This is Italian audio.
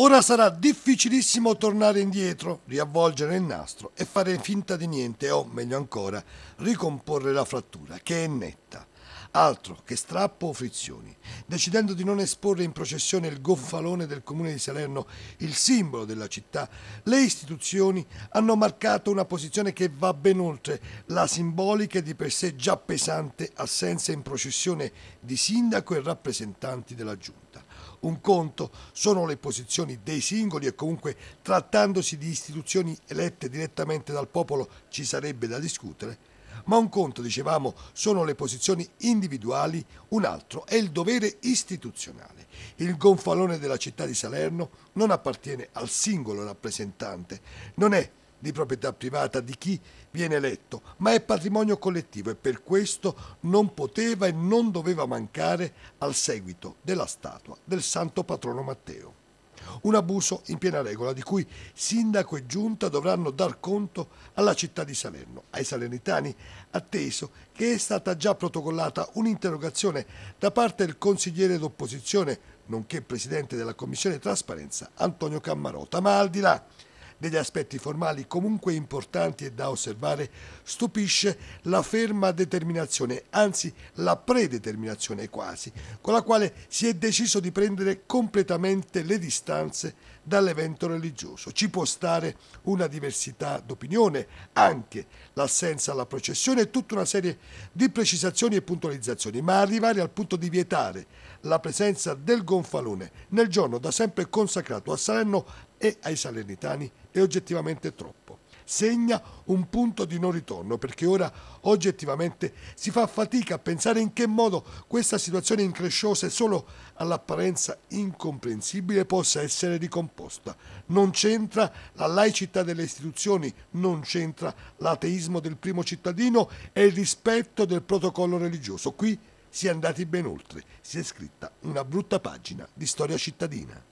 Ora sarà difficilissimo tornare indietro, riavvolgere il nastro e fare finta di niente o, meglio ancora, ricomporre la frattura, che è netta. Altro che strappo o frizioni. Decidendo di non esporre in processione il gonfalone del comune di Salerno, il simbolo della città, le istituzioni hanno marcato una posizione che va ben oltre la simbolica e di per sé già pesante assenza in processione di sindaco e rappresentanti della giunta. Un conto sono le posizioni dei singoli e comunque trattandosi di istituzioni elette direttamente dal popolo ci sarebbe da discutere, ma un conto, dicevamo, sono le posizioni individuali, un altro è il dovere istituzionale. Il gonfalone della città di Salerno non appartiene al singolo rappresentante, non è di proprietà privata di chi viene eletto, ma è patrimonio collettivo e per questo non poteva e non doveva mancare al seguito della statua del santo patrono Matteo. Un abuso in piena regola di cui sindaco e giunta dovranno dar conto alla città di Salerno, ai salernitani, atteso che è stata già protocollata un'interrogazione da parte del consigliere d'opposizione, nonché presidente della Commissione Trasparenza, Antonio Cammarota. Ma al di là degli aspetti formali comunque importanti e da osservare stupisce la ferma determinazione, anzi la predeterminazione quasi, con la quale si è deciso di prendere completamente le distanze dall'evento religioso. Ci può stare una diversità d'opinione, anche l'assenza alla processione e tutta una serie di precisazioni e puntualizzazioni, ma arrivare al punto di vietare la presenza del gonfalone nel giorno da sempre consacrato a Salerno e ai salernitani è oggettivamente troppo segna un punto di non ritorno perché ora oggettivamente si fa fatica a pensare in che modo questa situazione incresciosa e solo all'apparenza incomprensibile possa essere ricomposta. Non c'entra la laicità delle istituzioni, non c'entra l'ateismo del primo cittadino e il rispetto del protocollo religioso. Qui si è andati ben oltre, si è scritta una brutta pagina di storia cittadina.